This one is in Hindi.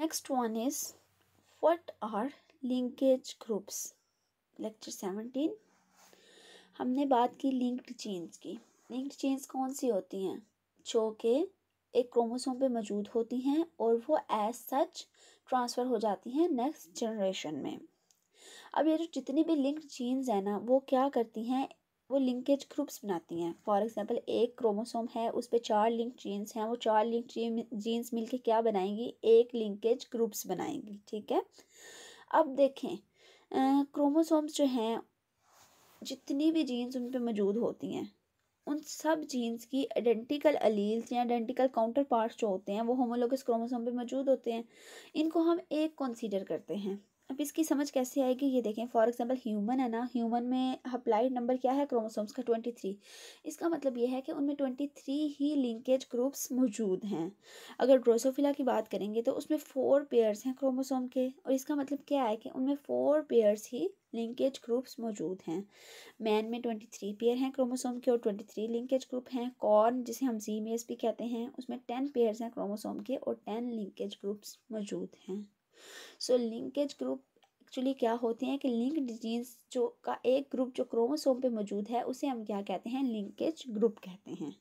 next one is what are linkage groups lecture seventeen हमने बात की लिंक्ड चेन्स की लिंक्ड चेन्स कौन सी होती हैं जो के एक क्रोमोसोम पे मौजूद होती हैं और वो एज सच ट्रांसफ़र हो जाती हैं नेक्स्ट जनरेशन में अब ये जो जितनी भी लिंक्ड जीन्स हैं ना वो क्या करती हैं वो लिंकेज ग्रुप्स बनाती हैं फॉर एग्जांपल एक क्रोमोसोम है उस पर चार लिंक जीन्स हैं वो चार लिंक जीन्स मिल क्या बनाएंगी एक लिंकेज ग्रुप्स बनाएंगी ठीक है अब देखें क्रोमोसोम्स जो हैं जितनी भी जीन्स उन पर मौजूद होती हैं उन सब जीन्स की आइडेंटिकल अलील्स या आइडेंटिकल काउंटर पार्ट्स जो होते हैं वो होमोलोगस क्रोमोसोम पे मौजूद होते हैं इनको हम एक कंसीडर करते हैं अब इसकी समझ कैसे आएगी ये देखें फॉर एग्जांपल ह्यूमन है ना ह्यूमन में अप्लाइड नंबर क्या है क्रोमोसोम्स का ट्वेंटी थ्री इसका मतलब ये है कि उनमें ट्वेंटी थ्री ही लिंकेज ग्रुप्स मौजूद हैं अगर ड्रोसोफिला की बात करेंगे तो उसमें फ़ोर पेयर्स हैं क्रोमोसोम के और इसका मतलब क्या है कि उनमें फ़ोर पेयर्स ही लिंकेज ग्रुप्स मौजूद हैं मैन में ट्वेंटी थ्री पेयर हैं क्रोमोसोम के और ट्वेंटी थ्री लिंकेज ग्रुप हैं कॉर्न जिसे हम मेस भी कहते हैं उसमें टेन पेयर्स हैं क्रोमोसोम के और टेन लिंकेज ग्रुप्स मौजूद हैं सो लिंकेज ग्रुप एक्चुअली क्या होते हैं कि लिंक डिजीज जो का एक ग्रुप जो क्रोमोसोम पे मौजूद है उसे हम क्या कहते हैं लिंकेज ग्रुप कहते हैं